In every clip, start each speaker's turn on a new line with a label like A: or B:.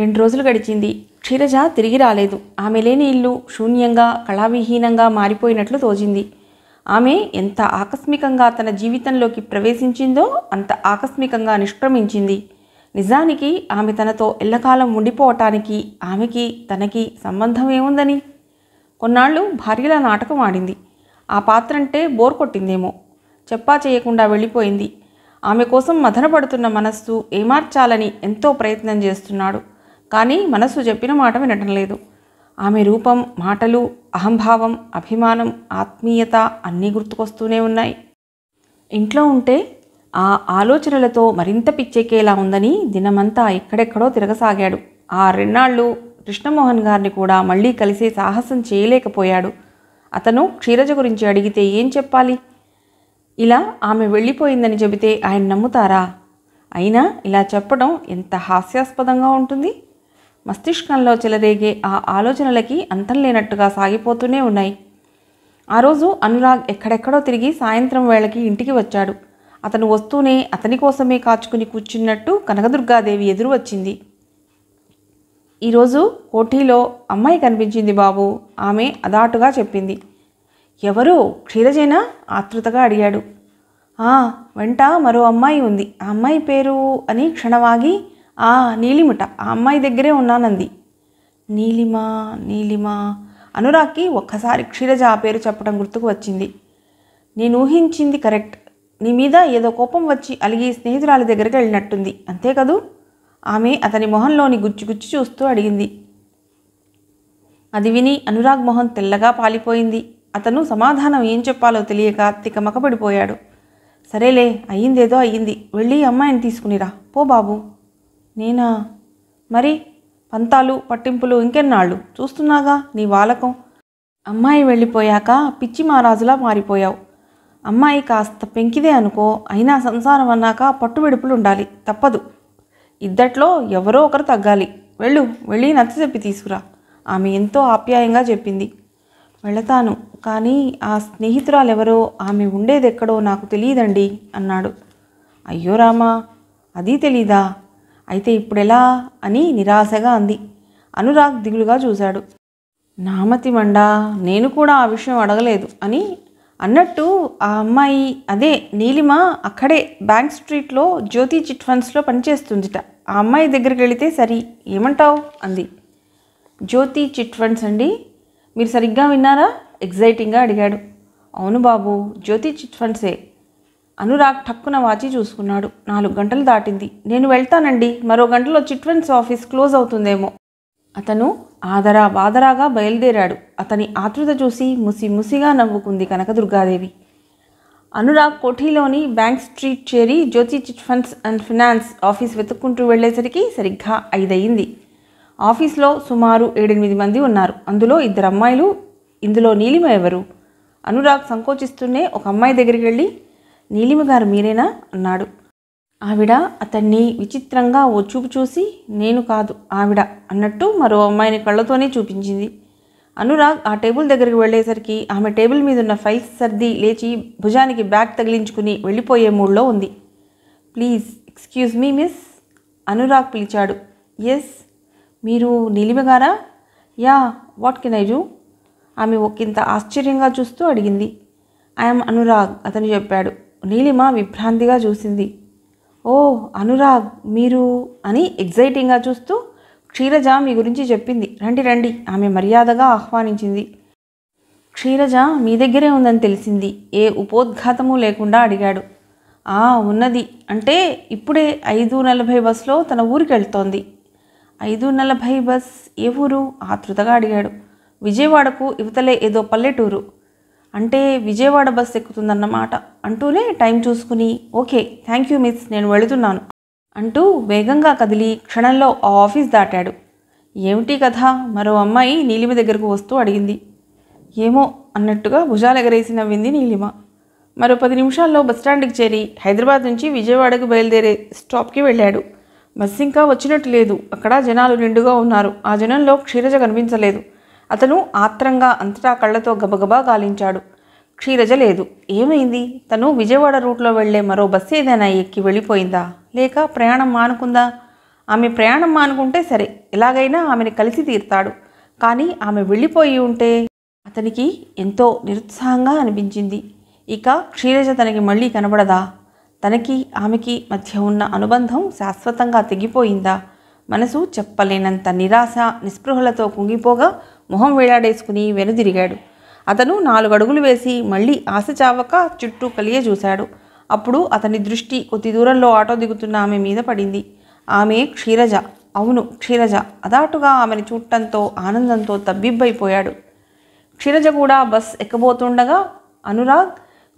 A: రెండు రోజులు గడిచింది క్షీరజ తిరిగి రాలేదు ఆమె లేని ఇల్లు శూన్యంగా కళావిహీనంగా మారిపోయినట్లు తోచింది ఆమె ఎంత ఆకస్మికంగా తన జీవితంలోకి ప్రవేశించిందో అంత ఆకస్మికంగా నిష్క్రమించింది నిజానికి ఆమె తనతో ఎల్లకాలం ఉండిపోవటానికి ఆమెకి తనకి సంబంధం ఏముందని కొన్నాళ్ళు భార్యల నాటకం ఆడింది ఆ పాత్రంటే బోర్ కొట్టిందేమో చెప్పా చేయకుండా వెళ్ళిపోయింది ఆమె కోసం మదనపడుతున్న మనస్సు ఏమార్చాలని ఎంతో ప్రయత్నం చేస్తున్నాడు కానీ మనసు చెప్పిన మాట వినటం లేదు ఆమె రూపం మాటలు అహంభావం అభిమానం ఆత్మీయత అన్నీ గుర్తుకొస్తూనే ఉన్నాయి ఇంట్లో ఉంటే ఆ ఆలోచనలతో మరింత పిచ్చెక్కేలా ఉందని దినమంతా ఎక్కడెక్కడో తిరగసాగాడు ఆ రెండాళ్ళు కృష్ణమోహన్ గారిని కూడా మళ్ళీ కలిసే సాహసం చేయలేకపోయాడు అతను క్షీరజ గురించి అడిగితే ఏం చెప్పాలి ఇలా ఆమె వెళ్ళిపోయిందని చెబితే ఆయన నమ్ముతారా అయినా ఇలా చెప్పడం ఎంత హాస్యాస్పదంగా ఉంటుంది మస్తిష్కంలో చెలరేగే ఆ ఆలోచనలకి అంతం లేనట్టుగా సాగిపోతూనే ఉన్నాయి ఆ రోజు అనురాగ్ ఎక్కడెక్కడో తిరిగి సాయంత్రం వేళకి ఇంటికి వచ్చాడు అతను వస్తూనే అతని కోసమే కాచుకుని కూర్చున్నట్టు కనకదుర్గాదేవి ఎదురు వచ్చింది ఈరోజు కోఠీలో అమ్మాయి కనిపించింది బాబు ఆమె అదాటుగా చెప్పింది ఎవరు క్షీరజేనా ఆతృతగా అడిగాడు వెంట మరో అమ్మాయి ఉంది ఆ అమ్మాయి పేరు అని క్షణవాగి ఆ నీలిమట ఆ అమ్మాయి దగ్గరే ఉన్నానంది నీలిమా నీలిమా అనురాగ్కి ఒక్కసారి క్షీరజ ఆ పేరు చెప్పడం గుర్తుకు వచ్చింది నేను ఊహించింది కరెక్ట్ నీ మీద ఏదో కోపం వచ్చి అలిగి స్నేహితురాలి దగ్గరికి వెళ్ళినట్టుంది అంతే కదూ ఆమె అతని మొహంలోని గుచ్చి గుచ్చి చూస్తూ అడిగింది అది విని అనురాగ్ మొహం తెల్లగా పాలిపోయింది అతను సమాధానం ఏం చెప్పాలో తెలియక తికమకపడిపోయాడు సరేలే అయ్యిందేదో అయ్యింది వెళ్ళి అమ్మాయిని తీసుకునిరా పో బాబు నేనా మరి పంతాలు పట్టింపులు ఇంకెన్నాళ్ళు చూస్తున్నాగా నీ వాలకం అమ్మాయి వెళ్ళిపోయాక పిచ్చి మహారాజులా మారిపోయావు అమ్మాయి కాస్త పెంకిదే అనుకో అయినా సంసారం అన్నాక పట్టుబిడుపులు ఉండాలి తప్పదు ఇద్దట్లో ఎవరో ఒకరు తగ్గాలి వెళ్ళు వెళ్ళి నచ్చ చెప్పి తీసుకురా ఆమె ఎంతో ఆప్యాయంగా చెప్పింది వెళతాను కానీ ఆ స్నేహితురాలెవరో ఆమె ఉండేదెక్కడో నాకు తెలియదండి అన్నాడు అయ్యో రామా అది తెలీదా అయితే ఇప్పుడెలా అని నిరాశగా అంది అనురాగ్ దిగులుగా చూశాడు నామతి మండా నేను కూడా ఆ విషయం అడగలేదు అని అన్నట్టు ఆ అమ్మాయి అదే నీలిమ అక్కడే బ్యాంక్ స్ట్రీట్లో జ్యోతి చిట్ ఫండ్స్లో పనిచేస్తుందిట ఆ అమ్మాయి దగ్గరికి వెళితే సరి ఏమంటావు అంది జ్యోతి చిట్ ఫండ్స్ అండి మీరు సరిగ్గా విన్నారా ఎగ్జైటింగ్గా అడిగాడు అవును బాబు జ్యోతి చిట్ ఫండ్సే అనురాగ్ ఠక్కున వాచి చూసుకున్నాడు నాలుగు గంటలు దాటింది నేను వెళ్తానండి మరో గంటలో చిట్వెన్స్ ఆఫీస్ క్లోజ్ అవుతుందేమో అతను ఆదరా బాదరాగా బయలుదేరాడు అతని ఆతృత చూసి ముసి ముసిగా నవ్వుకుంది కనకదుర్గాదేవి అనురాగ్ కోఠీలోని బ్యాంక్ స్ట్రీట్ చేరి Jyothi chit funds and finance office వెతుక్కుంటూ వెళ్ళేసరికి సరిగ్గా ఐదయింది ఆఫీస్లో సుమారు ఏడెనిమిది మంది ఉన్నారు అందులో ఇద్దరు అమ్మాయిలు ఇందులో నీలిమ ఎవరు అనురాగ్ సంకోచిస్తూనే ఒక అమ్మాయి దగ్గరికి వెళ్ళి నీలిమగారు మీరేనా అన్నాడు ఆవిడ అతన్ని విచిత్రంగా ఓ చూపు చూసి నేను కాదు ఆవిడ అన్నట్టు మరో అమ్మాయిని కళ్ళతోనే చూపించింది అనురాగ్ ఆ టేబుల్ దగ్గరికి వెళ్ళేసరికి ఆమె టేబుల్ మీద ఉన్న ఫైల్స్ సర్ది లేచి భుజానికి బ్యాగ్ తగిలించుకుని వెళ్ళిపోయే మూడ్లో ఉంది please excuse me miss Anurag పిలిచాడు ఎస్ మీరు నిలిమగారా yeah what can I do ఆమె ఒకంత ఆశ్చర్యంగా చూస్తూ అడిగింది ఐఎమ్ అనురాగ్ అతను చెప్పాడు నీలిమ విభ్రాంతిగా చూసింది ఓ అనురాగ్ మీరు అని ఎగ్జైటింగ్గా చూస్తూ క్షీరజ మీ గురించి చెప్పింది రండి రండి ఆమె మర్యాదగా ఆహ్వానించింది క్షీరజ మీ దగ్గరే ఉందని తెలిసింది ఏ ఉపోద్ఘాతము లేకుండా అడిగాడు ఆ ఉన్నది అంటే ఇప్పుడే ఐదు నలభై బస్లో తన ఊరికి వెళ్తోంది ఐదు నలభై బస్ ఏ ఊరు ఆతృతగా అడిగాడు విజయవాడకు ఇవతలే ఏదో పల్లెటూరు అంటే విజయవాడ బస్ ఎక్కుతుందన్నమాట అంటూనే టైం చూసుకుని ఓకే థ్యాంక్ యూ మిస్ నేను వెళుతున్నాను అంటూ వేగంగా కదిలి క్షణంలో ఆ ఆఫీస్ దాటాడు ఏమిటి కథ మరో అమ్మాయి నీలిమ దగ్గరకు వస్తూ అడిగింది ఏమో అన్నట్టుగా భుజాలు ఎగరేసి నవ్వింది నీలిమ మరో పది నిమిషాల్లో బస్టాండ్కి చేరి హైదరాబాద్ నుంచి విజయవాడకు బయలుదేరే స్టాప్కి వెళ్ళాడు బస్సు ఇంకా వచ్చినట్టు లేదు అక్కడ జనాలు నిండుగా ఉన్నారు ఆ జనంలో క్షీరజ కనిపించలేదు అతను ఆత్రంగా అంతటా కళ్ళతో గబగబా గాలించాడు క్షీరజ లేదు ఏమైంది తను విజయవాడ రూట్లో వెళ్లే మరో బస్సు ఏదైనా ఎక్కి వెళ్ళిపోయిందా లేక ప్రయాణం మానుకుందా ఆమె ప్రయాణం మానుకుంటే సరే ఎలాగైనా ఆమెను కలిసి తీర్తాడు కానీ ఆమె వెళ్ళిపోయి ఉంటే అతనికి ఎంతో నిరుత్సాహంగా అనిపించింది ఇక క్షీరజ తనకి మళ్ళీ కనబడదా తనకి ఆమెకి మధ్య ఉన్న అనుబంధం శాశ్వతంగా తెగిపోయిందా మనసు చెప్పలేనంత నిరాశ నిస్పృహలతో కుంగిపోగా మొహం వేలాడేసుకుని వెనుదిరిగాడు అతను నాలుగు అడుగులు వేసి మళ్ళీ ఆశ చావక చుట్టూ కలిగే చూశాడు అప్పుడు అతని దృష్టి కొద్ది దూరంలో ఆటో దిగుతున్న ఆమె మీద పడింది ఆమె క్షీరజ అవును క్షీరజ అదాటుగా ఆమెను చూడటంతో ఆనందంతో తబ్బిబ్బైపోయాడు క్షీరజ కూడా బస్ ఎక్కబోతుండగా అనురాగ్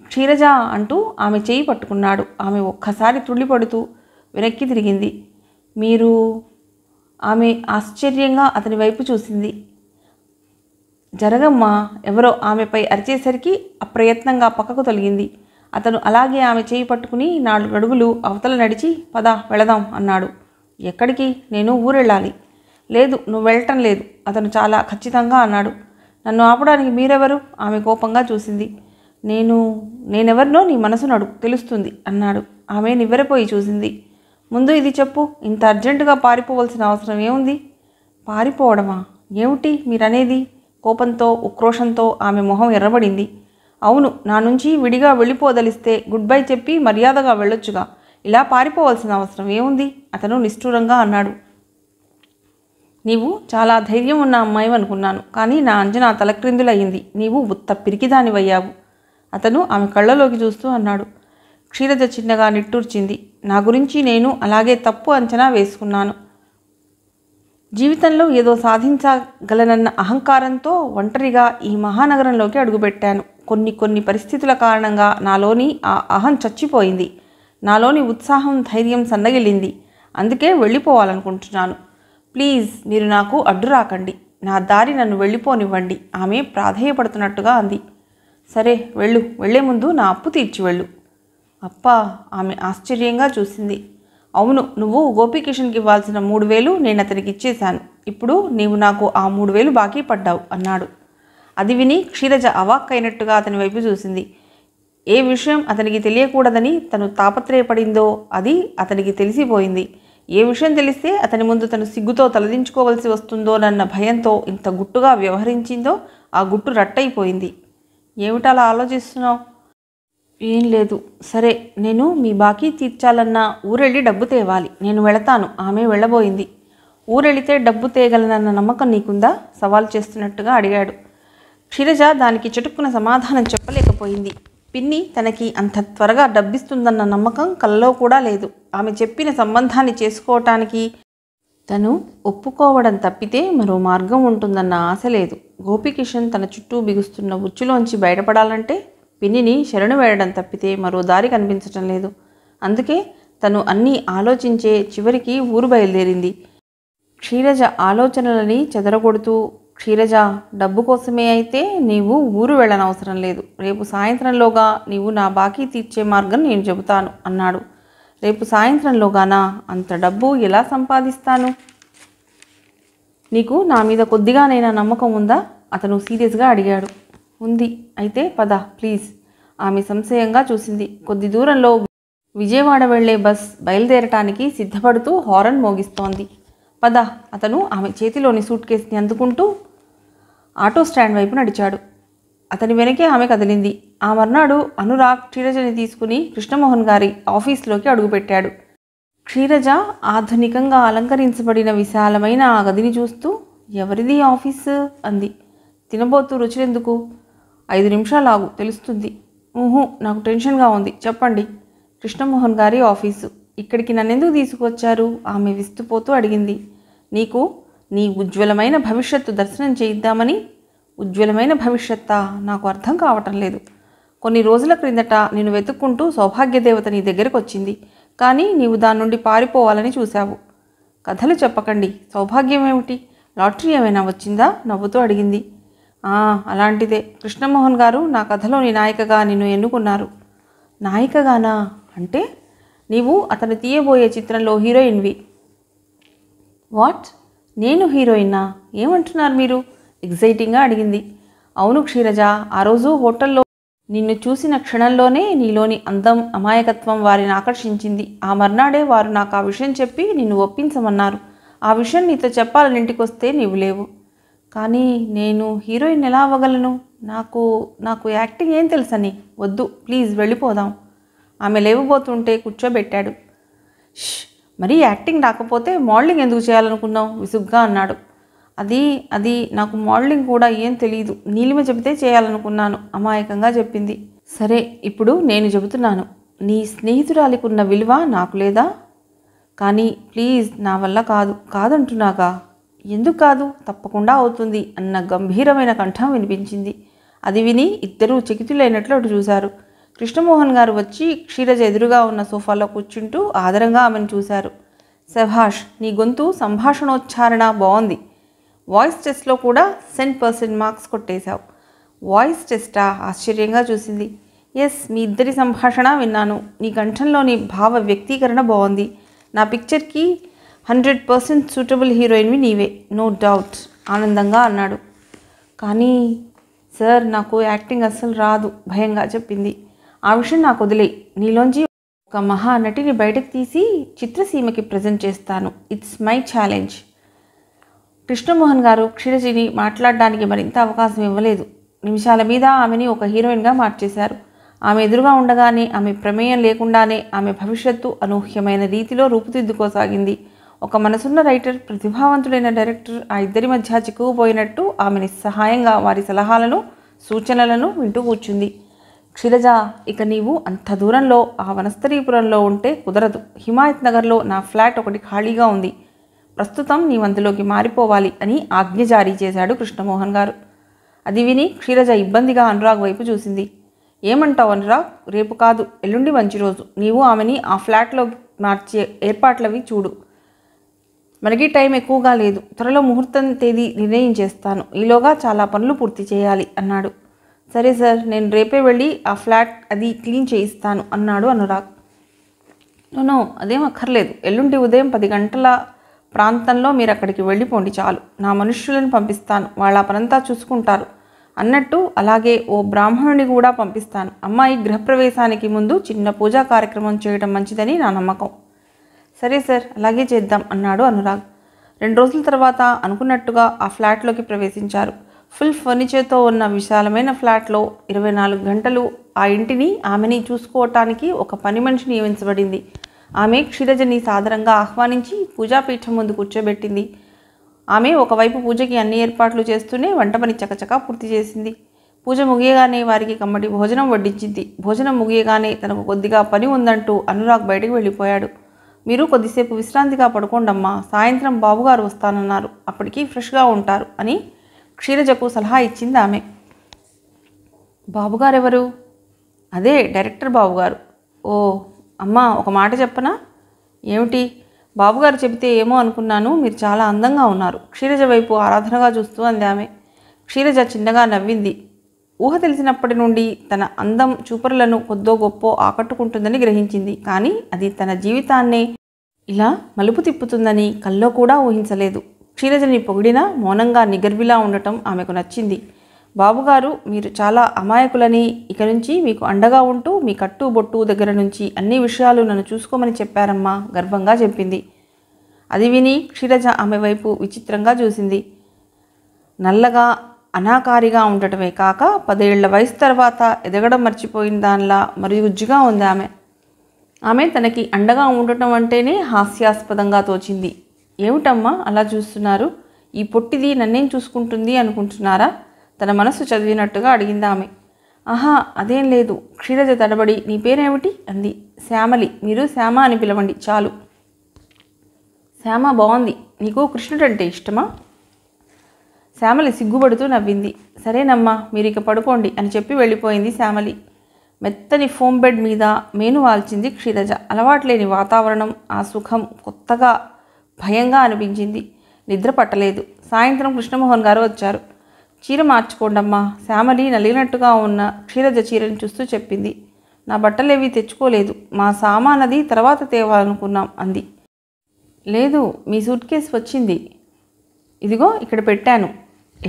A: క్షీరజ అంటూ ఆమె చేయి పట్టుకున్నాడు ఆమె ఒక్కసారి తుళ్ళిపడుతూ వెనక్కి తిరిగింది మీరు ఆమె ఆశ్చర్యంగా అతని వైపు చూసింది జరగమ్మ ఎవరో ఆమెపై అరిచేసరికి అప్రయత్నంగా పక్కకు తొలగింది అతను అలాగే ఆమె చేయి పట్టుకుని నాలుగు అడుగులు అవతల నడిచి పద వెళదాం అన్నాడు ఎక్కడికి నేను ఊరెళ్ళాలి లేదు నువ్వు వెళ్ళటం లేదు అతను చాలా ఖచ్చితంగా అన్నాడు నన్ను ఆపడానికి మీరెవరు ఆమె కోపంగా చూసింది నేను నేనెవరినో నీ మనసు నడు తెలుస్తుంది అన్నాడు ఆమె నివ్వెరపోయి చూసింది ముందు ఇది చెప్పు ఇంత అర్జెంటుగా పారిపోవలసిన అవసరం ఏముంది పారిపోవడమా ఏమిటి మీరనేది కోపంతో ఉక్రోషంతో ఆమె మొహం ఎర్రబడింది అవును నా నుంచి విడిగా వెళ్ళిపోదలిస్తే గుడ్ బై చెప్పి మర్యాదగా వెళ్ళొచ్చుగా ఇలా పారిపోవాల్సిన అవసరం ఏముంది అతను నిష్ఠూరంగా అన్నాడు నీవు చాలా ధైర్యం ఉన్న అమ్మాయి అనుకున్నాను కానీ నా అంజనా తలక్రిందులయ్యింది నీవు ఉత్త పిరికిదానివయ్యావు అతను ఆమె కళ్ళలోకి చూస్తూ అన్నాడు క్షీరజ చిన్నగా నిట్టూర్చింది నా గురించి నేను అలాగే తప్పు అంచనా వేసుకున్నాను జీవితంలో ఏదో సాధించగలనన్న అహంకారంతో ఒంటరిగా ఈ మహానగరంలోకి అడుగుపెట్టాను కొన్ని కొన్ని పరిస్థితుల కారణంగా నాలోని ఆ అహం చచ్చిపోయింది నాలోని ఉత్సాహం ధైర్యం సన్నగిలింది అందుకే వెళ్ళిపోవాలనుకుంటున్నాను ప్లీజ్ మీరు నాకు అడ్డు రాకండి నా దారి నన్ను వెళ్ళిపోనివ్వండి ఆమె ప్రాధేయపడుతున్నట్టుగా అంది సరే వెళ్ళు వెళ్లే ముందు నా అప్పు తీర్చి వెళ్ళు అప్ప ఆమె ఆశ్చర్యంగా చూసింది అవును నువ్వు గోపీకిషన్కి ఇవ్వాల్సిన మూడు వేలు నేను అతనికి ఇచ్చేశాను ఇప్పుడు నీవు నాకు ఆ మూడు వేలు బాకీ పడ్డావు అన్నాడు అది విని క్షీరజ అవాక్కైనట్టుగా అతని వైపు చూసింది ఏ విషయం అతనికి తెలియకూడదని తను తాపత్రయపడిందో అది అతనికి తెలిసిపోయింది ఏ విషయం తెలిస్తే అతని ముందు తను సిగ్గుతో తలదించుకోవలసి వస్తుందోనన్న భయంతో ఇంత గుట్టుగా వ్యవహరించిందో ఆ గుట్టు రట్టయిపోయింది ఏమిటలా ఆలోచిస్తున్నావు ఏం లేదు సరే నేను మీ బాకీ తీర్చాలన్నా ఊరెళ్ళి డబ్బు తేవాలి నేను వెళతాను ఆమె వెళ్ళబోయింది ఊరెళితే డబ్బు తేగలనన్న నమ్మకం నీకుందా సవాల్ చేస్తున్నట్టుగా అడిగాడు క్షిరజ దానికి చటుక్కున సమాధానం చెప్పలేకపోయింది పిన్ని తనకి అంత త్వరగా డబ్బిస్తుందన్న నమ్మకం కల్లో కూడా లేదు ఆమె చెప్పిన సంబంధాన్ని చేసుకోవటానికి తను ఒప్పుకోవడం తప్పితే మరో మార్గం ఉంటుందన్న ఆశ లేదు గోపికిషన్ తన చుట్టూ బిగుస్తున్న ఉచ్చులోంచి బయటపడాలంటే పిన్నిని శరణు వేయడం తప్పితే మరో దారి కనిపించటం లేదు అందుకే తను అన్నీ ఆలోచించే చివరికి ఊరు బయలుదేరింది క్షీరజ ఆలోచనలని చెదరగొడుతూ క్షీరజ డబ్బు కోసమే అయితే నీవు ఊరు వెళ్ళనవసరం లేదు రేపు సాయంత్రంలోగా నీవు నా బాకీ తీర్చే మార్గం నేను చెబుతాను అన్నాడు రేపు సాయంత్రంలోగానా అంత డబ్బు ఎలా సంపాదిస్తాను నీకు నా మీద కొద్దిగానైనా నమ్మకం ఉందా అతను సీరియస్గా అడిగాడు ఉంది అయితే పద ప్లీజ్ ఆమె సంశయంగా చూసింది కొద్ది దూరంలో విజయవాడ వెళ్లే బస్ బయలుదేరటానికి సిద్ధపడుతూ హారన్ మోగిస్తోంది పద అతను ఆమె చేతిలోని సూట్ కేసుని అందుకుంటూ ఆటో స్టాండ్ వైపు నడిచాడు అతని వెనకే ఆమె కదిలింది ఆ మర్నాడు అనురాగ్ క్షీరజని తీసుకుని కృష్ణమోహన్ గారి ఆఫీస్లోకి అడుగుపెట్టాడు క్షీరజ ఆధునికంగా అలంకరించబడిన విశాలమైన ఆ గదిని చూస్తూ ఎవరిది ఆఫీసు అంది తినబోతూ రుచులెందుకు ఐదు నిమిషాలు ఆగు తెలుస్తుంది ఊహు నాకు టెన్షన్గా ఉంది చెప్పండి కృష్ణమోహన్ గారి ఆఫీసు ఇక్కడికి నన్నెందుకు తీసుకొచ్చారు ఆమె విస్తుపోతూ అడిగింది నీకు నీ ఉజ్వలమైన భవిష్యత్తు దర్శనం చేయిద్దామని ఉజ్వలమైన భవిష్యత్తా నాకు అర్థం కావటం లేదు కొన్ని రోజుల క్రిందట నేను వెతుక్కుంటూ సౌభాగ్యదేవత నీ దగ్గరకు వచ్చింది కానీ నీవు దాని నుండి పారిపోవాలని చూశావు కథలు చెప్పకండి సౌభాగ్యం ఏమిటి లాటరీ ఏమైనా వచ్చిందా నవ్వుతూ అడిగింది అలాంటిదే కృష్ణమోహన్ గారు నా కథలోని నాయికగా నిన్ను ఎన్నుకున్నారు నాయికగానా అంటే నీవు అతను తీయబోయే చిత్రంలో హీరోయిన్వి వాట్ నేను హీరోయిన్నా ఏమంటున్నారు మీరు ఎగ్జైటింగ్గా అడిగింది అవును క్షీరజ ఆ రోజు హోటల్లో నిన్ను చూసిన క్షణంలోనే నీలోని అందం అమాయకత్వం వారిని ఆకర్షించింది ఆ మర్నాడే వారు నాకు ఆ విషయం చెప్పి నిన్ను ఒప్పించమన్నారు ఆ విషయం నీతో చెప్పాలని ఇంటికొస్తే నీవు లేవు కానీ నేను హీరోయిన్ ఎలా అవ్వగలను నాకు నాకు యాక్టింగ్ ఏం తెలుసని వద్దు ప్లీజ్ వెళ్ళిపోదాం ఆమె లేవబోతుంటే కూర్చోబెట్టాడు మరీ యాక్టింగ్ రాకపోతే మోడలింగ్ ఎందుకు చేయాలనుకున్నావు విసుగ్గా అన్నాడు అది అది నాకు మోడలింగ్ కూడా ఏం తెలియదు నీలిమ చెబితే చేయాలనుకున్నాను అమాయకంగా చెప్పింది సరే ఇప్పుడు నేను చెబుతున్నాను నీ స్నేహితురాలికున్న విలువ నాకు లేదా కానీ ప్లీజ్ నా వల్ల కాదు కాదంటున్నాగా ఎందుకు కాదు తప్పకుండా అవుతుంది అన్న గంభీరమైన కంఠం వినిపించింది అది విని ఇద్దరూ చకితులైనట్లు అటు చూశారు కృష్ణమోహన్ గారు వచ్చి క్షీరజ ఎదురుగా ఉన్న సోఫాలో కూర్చుంటూ ఆదరంగా ఆమెను చూశారు సభాష్ నీ గొంతు సంభాషణోచ్చారణ బాగుంది వాయిస్ టెస్ట్లో కూడా సెంట్ పర్సెంట్ మార్క్స్ కొట్టేశావు వాయిస్ టెస్టా ఆశ్చర్యంగా చూసింది ఎస్ మీ ఇద్దరి సంభాషణ విన్నాను నీ కంఠంలోని భావ వ్యక్తీకరణ బాగుంది నా పిక్చర్కి హండ్రెడ్ పర్సెంట్ సూటబుల్ హీరోయిన్వి నీవే నో డౌట్ ఆనందంగా అన్నాడు కానీ సార్ నాకు యాక్టింగ్ అస్సలు రాదు భయంగా చెప్పింది ఆ విషయం నాకు వదిలే నీలోంచి ఒక మహా నటిని బయటకు తీసి చిత్రసీమకి ప్రజెంట్ చేస్తాను it's my challenge Krishnamohan garu క్షీరజీని మాట్లాడడానికి మరింత అవకాశం ఇవ్వలేదు నిమిషాల మీద ఆమెని ఒక హీరోయిన్గా మార్చేశారు ఆమె ఎదురుగా ఉండగానే ఆమె ప్రమేయం లేకుండానే ఆమె భవిష్యత్తు అనూహ్యమైన రీతిలో రూపుదిద్దుకోసాగింది ఒక మనసున్న రైటర్ ప్రతిభావంతుడైన డైరెక్టర్ ఆ ఇద్దరి మధ్య చిక్కుకుపోయినట్టు ఆమె నిస్సహాయంగా వారి సలహాలను సూచనలను వింటూ కూర్చుంది క్షిరజ ఇక నీవు అంత దూరంలో ఆ వనస్థరీపురంలో ఉంటే కుదరదు హిమాయత్ నగర్లో నా ఫ్లాట్ ఒకటి ఖాళీగా ఉంది ప్రస్తుతం నీవందులోకి మారిపోవాలి అని ఆజ్ఞ జారీ చేశాడు కృష్ణమోహన్ గారు అది విని క్షీరజ ఇబ్బందిగా అనురాగ్ వైపు చూసింది ఏమంటావు అనురాగ్ రేపు కాదు ఎల్లుండి మంచి రోజు నీవు ఆమెని ఆ ఫ్లాట్లో మార్చే ఏర్పాట్లవి చూడు మనకి టైం ఎక్కువగా లేదు త్వరలో ముహూర్తం తేదీ నిర్ణయం చేస్తాను ఈలోగా చాలా పనులు పూర్తి చేయాలి అన్నాడు సరే సార్ నేను రేపే వెళ్ళి ఆ ఫ్లాట్ అది క్లీన్ చేయిస్తాను అన్నాడు అనురాగ్ నో అదేం అక్కర్లేదు ఎల్లుండి ఉదయం పది గంటల ప్రాంతంలో మీరు అక్కడికి వెళ్ళిపోండి చాలు నా మనుష్యులను పంపిస్తాను వాళ్ళ పనంతా చూసుకుంటారు అన్నట్టు అలాగే ఓ బ్రాహ్మణుని కూడా పంపిస్తాను అమ్మాయి గృహప్రవేశానికి ముందు చిన్న పూజా కార్యక్రమం చేయడం మంచిదని నా నమ్మకం సరే సార్ అలాగే చేద్దాం అన్నాడు అనురాగ్ రెండు రోజుల తర్వాత అనుకున్నట్టుగా ఆ ఫ్లాట్లోకి ప్రవేశించారు ఫుల్ ఫర్నిచర్తో ఉన్న విశాలమైన ఫ్లాట్లో ఇరవై నాలుగు గంటలు ఆ ఇంటిని ఆమెని చూసుకోవటానికి ఒక పని మనిషి నియమించబడింది ఆమె క్షీరజని సాధారణంగా ఆహ్వానించి పూజాపీఠం ముందు కూర్చోబెట్టింది ఆమె ఒకవైపు పూజకి అన్ని ఏర్పాట్లు చేస్తూనే వంట పని చకచకా పూర్తి చేసింది పూజ ముగియగానే వారికి కమ్మటి భోజనం వడ్డించింది భోజనం ముగియగానే తనకు కొద్దిగా పని ఉందంటూ అనురాగ్ బయటకు వెళ్ళిపోయాడు మీరు కొద్దిసేపు విశ్రాంతిగా పడుకోండమ్మా సాయంత్రం బాబుగారు వస్తానన్నారు అప్పటికి ఫ్రెష్గా ఉంటారు అని క్షీరజకు సలహా ఇచ్చింది ఆమె బాబుగారు ఎవరు అదే డైరెక్టర్ బాబుగారు ఓ అమ్మా ఒక మాట చెప్పనా ఏమిటి బాబుగారు చెబితే ఏమో అనుకున్నాను మీరు చాలా అందంగా ఉన్నారు క్షీరజ వైపు ఆరాధనగా చూస్తూ అంది ఆమె క్షీరజ చిన్నగా నవ్వింది ఊహ తెలిసినప్పటి నుండి తన అందం చూపరులను కొద్దో గొప్పో ఆకట్టుకుంటుందని గ్రహించింది కానీ అది తన జీవితాన్నే ఇలా మలుపు తిప్పుతుందని కల్లో కూడా ఊహించలేదు క్షీరజని పొగిడినా మౌనంగా నిగర్విలా ఉండటం ఆమెకు నచ్చింది బాబుగారు మీరు చాలా అమాయకులని ఇక నుంచి మీకు అండగా ఉంటూ మీ కట్టు బొట్టు దగ్గర నుంచి అన్ని విషయాలు నన్ను చూసుకోమని చెప్పారమ్మా గర్వంగా చెప్పింది అది విని క్షీరజ ఆమె వైపు విచిత్రంగా చూసింది నల్లగా అనాకారిగా ఉండటమే కాక పదేళ్ల వయసు తర్వాత ఎదగడం మర్చిపోయిన దానిలా మరుగుజ్జుగా ఉంది ఆమె ఆమె తనకి అండగా ఉండటం అంటేనే హాస్యాస్పదంగా తోచింది ఏమిటమ్మా అలా చూస్తున్నారు ఈ పొట్టిది నన్నేం చూసుకుంటుంది అనుకుంటున్నారా తన మనసు చదివినట్టుగా అడిగింది ఆమె ఆహా అదేం లేదు క్షీరజ తడబడి నీ పేరేమిటి అంది శ్యామలి మీరు శ్యామ అని పిలవండి చాలు శ్యామ బాగుంది నీకు కృష్ణుడంటే ఇష్టమా శ్యామలి సిగ్గుపడుతూ నవ్వింది సరేనమ్మా మీరు ఇక పడుకోండి అని చెప్పి వెళ్ళిపోయింది శ్యామలి మెత్తని ఫోమ్ బెడ్ మీద మేను వాల్చింది క్షీరజ అలవాట్లేని వాతావరణం ఆ సుఖం కొత్తగా భయంగా అనిపించింది నిద్ర పట్టలేదు సాయంత్రం కృష్ణమోహన్ గారు వచ్చారు చీర మార్చుకోండమ్మా శ్యామలి నలిగినట్టుగా ఉన్న క్షీరజ చీరను చూస్తూ చెప్పింది నా బట్టలేవి తెచ్చుకోలేదు మా సామానది తర్వాత తేవాలనుకున్నాం అంది లేదు మీ సూట్ కేసు వచ్చింది ఇదిగో ఇక్కడ పెట్టాను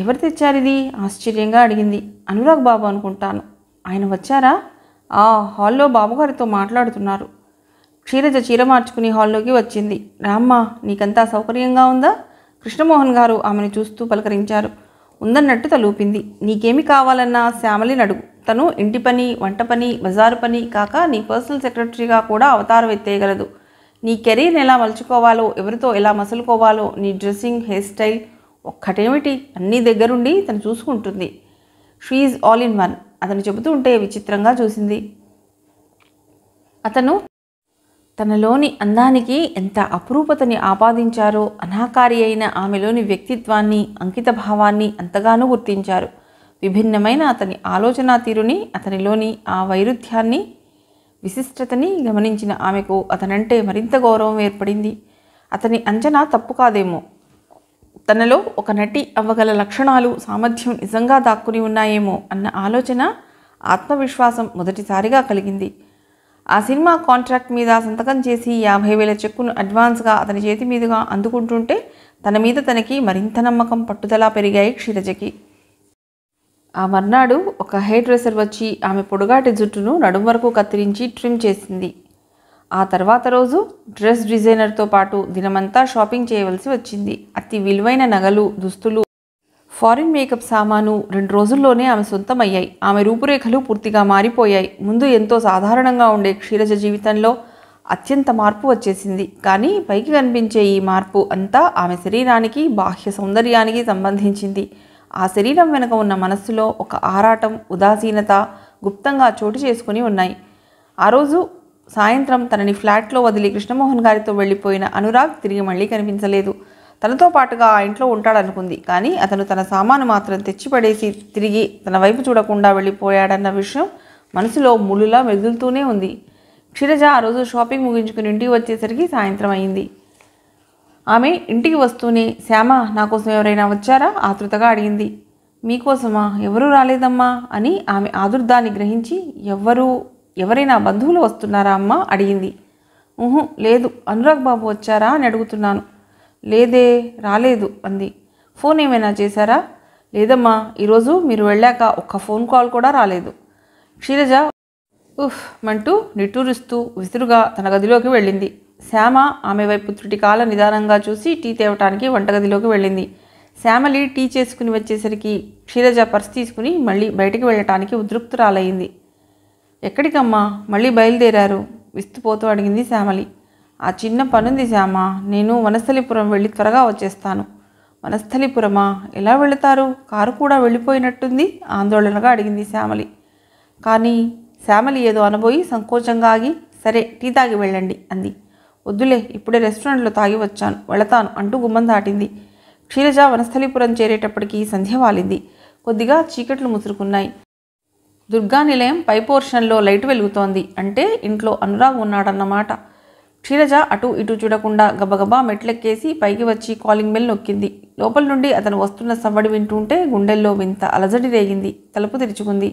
A: ఎవరు తెచ్చారు ఇది ఆశ్చర్యంగా అడిగింది అనురాగ్ బాబు అనుకుంటాను ఆయన వచ్చారా ఆ హాల్లో బాబుగారితో మాట్లాడుతున్నారు క్షీరజ చీర మార్చుకుని హాల్లోకి వచ్చింది రామ్మ నీకంతా సౌకర్యంగా ఉందా కృష్ణమోహన్ గారు ఆమెను చూస్తూ పలకరించారు ఉందన్నట్టు తలూపింది నీకేమి కావాలన్నా శ్యామలిని అడుగు తను ఇంటి పని వంట పని బజారు పని కాక నీ పర్సనల్ సెక్రటరీగా కూడా అవతారం ఎత్తేయగలదు నీ కెరీర్ని ఎలా మలుచుకోవాలో ఎవరితో ఎలా మసులుకోవాలో నీ డ్రెస్సింగ్ హెయిర్ స్టైల్ ఒక్కటేమిటి అన్నీ దగ్గరుండి తను చూసుకుంటుంది షీఈ్ ఆల్ ఇన్ వన్ అతను చెబుతూ ఉంటే విచిత్రంగా చూసింది అతను తనలోని అందానికి ఎంత అపురూపతని ఆపాదించారో అనాకారి అయిన ఆమెలోని వ్యక్తిత్వాన్ని అంకిత భావాన్ని అంతగానూ గుర్తించారు విభిన్నమైన అతని ఆలోచనా తీరుని అతనిలోని ఆ వైరుధ్యాన్ని విశిష్టతని గమనించిన ఆమెకు అతనంటే మరింత గౌరవం ఏర్పడింది అతని అంచనా తప్పు కాదేమో తనలో ఒక నటి అవ్వగల లక్షణాలు సామర్థ్యం నిజంగా దాక్కుని ఉన్నాయేమో అన్న ఆలోచన ఆత్మవిశ్వాసం మొదటిసారిగా కలిగింది ఆ సినిమా కాంట్రాక్ట్ మీద సంతకం చేసి యాభై వేల చెక్కును అడ్వాన్స్గా అతని చేతి మీదుగా అందుకుంటుంటే తన మీద తనకి మరింత నమ్మకం పట్టుదల పెరిగాయి క్షీరజకి ఆ మర్నాడు ఒక హెయిర్ డ్రెస్సర్ వచ్చి ఆమె పొడుగాటి జుట్టును నడుం వరకు కత్తిరించి ట్రిమ్ చేసింది ఆ తర్వాత రోజు డ్రెస్ డిజైనర్తో పాటు దినమంతా షాపింగ్ చేయవలసి వచ్చింది అతి విలువైన నగలు దుస్తులు ఫారిన్ మేకప్ సామాను రెండు రోజుల్లోనే ఆమె సొంతమయ్యాయి ఆమె రూపురేఖలు పూర్తిగా మారిపోయాయి ముందు ఎంతో సాధారణంగా ఉండే క్షీరజ జీవితంలో అత్యంత మార్పు వచ్చేసింది కానీ పైకి కనిపించే ఈ మార్పు అంతా ఆమె శరీరానికి బాహ్య సౌందర్యానికి సంబంధించింది ఆ శరీరం వెనుక ఉన్న మనస్సులో ఒక ఆరాటం ఉదాసీనత గుప్తంగా చోటు చేసుకుని ఉన్నాయి ఆ రోజు సాయంత్రం తనని ఫ్లాట్లో వదిలి కృష్ణమోహన్ గారితో వెళ్ళిపోయిన అనురాగ్ తిరిగి మళ్ళీ కనిపించలేదు తనతో పాటుగా ఆ ఇంట్లో ఉంటాడనుకుంది కానీ అతను తన సామాను మాత్రం తెచ్చిపడేసి తిరిగి తన వైపు చూడకుండా వెళ్ళిపోయాడన్న విషయం మనసులో ముళ్ళులా మెదులుతూనే ఉంది క్షీరజ ఆ రోజు షాపింగ్ ముగించుకుని ఇంటికి వచ్చేసరికి సాయంత్రం అయింది ఆమె ఇంటికి వస్తూనే శ్యామ నా కోసం ఎవరైనా వచ్చారా ఆతృతగా అడిగింది మీకోసమా ఎవరూ రాలేదమ్మా అని ఆమె ఆదుర్దాన్ని గ్రహించి ఎవ్వరూ ఎవరైనా బంధువులు వస్తున్నారా అమ్మ అడిగింది ఊహు లేదు అనురాగ్ బాబు వచ్చారా అని అడుగుతున్నాను లేదే రాలేదు అంది ఫోన్ ఏమైనా చేశారా లేదమ్మా ఈరోజు మీరు వెళ్ళాక ఒక్క ఫోన్ కాల్ కూడా రాలేదు క్షీరజ ఉఫ్ అంటూ నిట్టూరుస్తూ విసురుగా తన గదిలోకి వెళ్ళింది శ్యామ ఆమె వైపు త్రుటికాల నిదానంగా చూసి టీ తేవటానికి వంటగదిలోకి వెళ్ళింది శ్యామలి టీ చేసుకుని వచ్చేసరికి క్షీరజ పర్స్ తీసుకుని మళ్ళీ బయటికి వెళ్ళటానికి ఉద్రిక్తురాలయ్యింది ఎక్కడికమ్మా మళ్ళీ బయలుదేరారు విస్తుపోతూ అడిగింది శ్యామలి ఆ చిన్న పనుంది శ్యామ నేను వనస్థలిపురం వెళ్ళి త్వరగా వచ్చేస్తాను వనస్థలిపురమా ఎలా వెళుతారు కారు కూడా వెళ్ళిపోయినట్టుంది ఆందోళనగా అడిగింది శ్యామలి కానీ శ్యామలి ఏదో అనబోయి సంకోచంగా ఆగి సరే టీ తాగి వెళ్ళండి అంది వద్దులే ఇప్పుడే రెస్టారెంట్లో తాగి వచ్చాను వెళతాను అంటూ గుమ్మం దాటింది క్షీరజ వనస్థలిపురం చేరేటప్పటికీ సంధ్య వాలింది కొద్దిగా చీకట్లు ముసురుకున్నాయి దుర్గా నిలయం పై పోర్షన్లో లైట్ వెలుగుతోంది అంటే ఇంట్లో అనురాగ్ ఉన్నాడన్నమాట క్షీరజ అటు ఇటు చూడకుండా గబగబా మెట్లెక్కేసి పైకి వచ్చి కాలింగ్ బెల్ నొక్కింది లోపల నుండి అతను వస్తున్న సవ్వడి వింటుంటే గుండెల్లో వింత అలజడి రేగింది తలుపు తెరుచుకుంది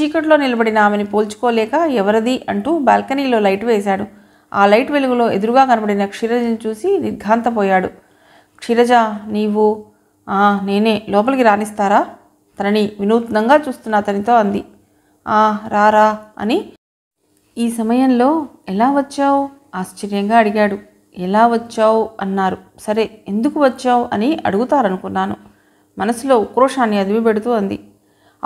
A: చీకట్లో నిలబడిన ఆమెని పోల్చుకోలేక ఎవరది అంటూ బాల్కనీలో లైట్ వేశాడు ఆ లైట్ వెలుగులో ఎదురుగా కనబడిన క్షీరజను చూసి నిర్ఘాంతపోయాడు క్షీరజ నీవు నేనే లోపలికి రాణిస్తారా తనని వినూత్నంగా చూస్తున్న అతనితో అంది ఆ రారా అని ఈ సమయంలో ఎలా వచ్చావు ఆశ్చర్యంగా అడిగాడు ఎలా వచ్చావు అన్నారు సరే ఎందుకు వచ్చావు అని అడుగుతారనుకున్నాను మనసులో ఉక్రోషాన్ని అదివి పెడుతూ అంది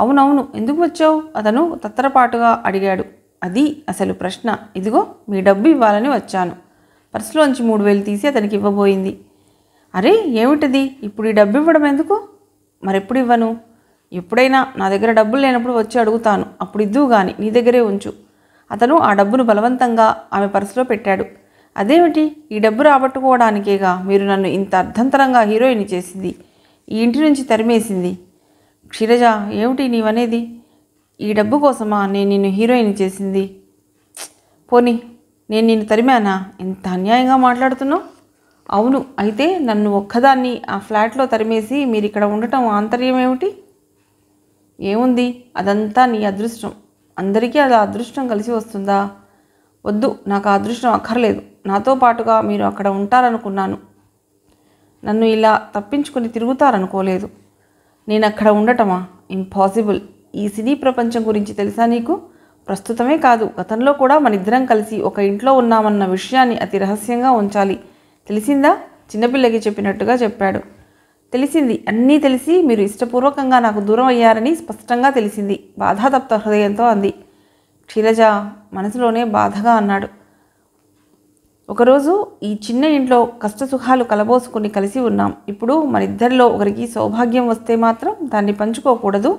A: అవునవును ఎందుకు వచ్చావు అతను తత్తరపాటుగా అడిగాడు అది అసలు ప్రశ్న ఇదిగో మీ డబ్బు ఇవ్వాలని వచ్చాను పర్సులోంచి మూడు వేలు తీసి అతనికి ఇవ్వబోయింది అరే ఏమిటిది ఇప్పుడు ఈ డబ్బు ఇవ్వడం ఎందుకు మరెప్పుడు ఇవ్వను ఎప్పుడైనా నా దగ్గర డబ్బులు లేనప్పుడు వచ్చి అడుగుతాను అప్పుడు ఇద్దు కానీ నీ దగ్గరే ఉంచు అతను ఆ డబ్బును బలవంతంగా ఆమె పర్సులో పెట్టాడు అదేమిటి ఈ డబ్బు రాబట్టుకోవడానికేగా మీరు నన్ను ఇంత అర్ధంతరంగా హీరోయిన్ చేసింది ఈ ఇంటి నుంచి తరిమేసింది క్షీరజ ఏమిటి నీవనేది ఈ డబ్బు కోసమా నేను నిన్ను హీరోయిన్ చేసింది పోనీ నేను నిన్ను తరిమానా ఎంత అన్యాయంగా మాట్లాడుతున్నావు అవును అయితే నన్ను ఒక్కదాన్ని ఆ ఫ్లాట్లో తరిమేసి మీరు ఇక్కడ ఉండటం ఆంతర్యం ఏమిటి ఏముంది అదంతా నీ అదృష్టం అందరికీ అలా అదృష్టం కలిసి వస్తుందా వద్దు నాకు ఆ అదృష్టం అక్కర్లేదు నాతో పాటుగా మీరు అక్కడ ఉంటారనుకున్నాను నన్ను ఇలా తప్పించుకుని తిరుగుతారనుకోలేదు నేను అక్కడ ఉండటమా ఇంపాసిబుల్ ఈ సినీ ప్రపంచం గురించి తెలుసా నీకు ప్రస్తుతమే కాదు గతంలో కూడా మన ఇద్దరం కలిసి ఒక ఇంట్లో ఉన్నామన్న విషయాన్ని అతి రహస్యంగా ఉంచాలి తెలిసిందా చిన్నపిల్లకి చెప్పినట్టుగా చెప్పాడు తెలిసింది అన్నీ తెలిసి మీరు ఇష్టపూర్వకంగా నాకు దూరం అయ్యారని స్పష్టంగా తెలిసింది బాధాతప్త హృదయంతో అంది క్షీరజ మనసులోనే బాధగా అన్నాడు ఒకరోజు ఈ చిన్న ఇంట్లో కష్టసుఖాలు కలబోసుకుని కలిసి ఉన్నాం ఇప్పుడు మరిద్దరిలో ఒకరికి సౌభాగ్యం వస్తే మాత్రం దాన్ని పంచుకోకూడదు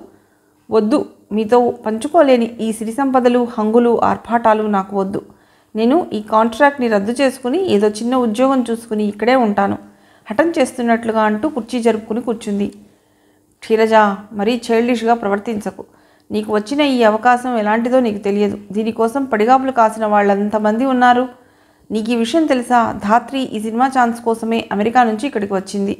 A: వద్దు మీతో పంచుకోలేని ఈ సిరి సంపదలు హంగులు ఆర్భాటాలు నాకు వద్దు నేను ఈ కాంట్రాక్ట్ని రద్దు చేసుకుని ఏదో చిన్న ఉద్యోగం చూసుకుని ఇక్కడే ఉంటాను హఠం చేస్తున్నట్లుగా అంటూ కుర్చీ జరుపుకుని కూర్చుంది క్షీరజ మరీ చైల్డిష్గా ప్రవర్తించకు నీకు వచ్చిన ఈ అవకాశం ఎలాంటిదో నీకు తెలియదు దీనికోసం పడిగాపులు కాసిన వాళ్ళంతమంది ఉన్నారు నీకు ఈ విషయం తెలుసా ధాత్రి ఈ సినిమా ఛాన్స్ కోసమే అమెరికా నుంచి ఇక్కడికి వచ్చింది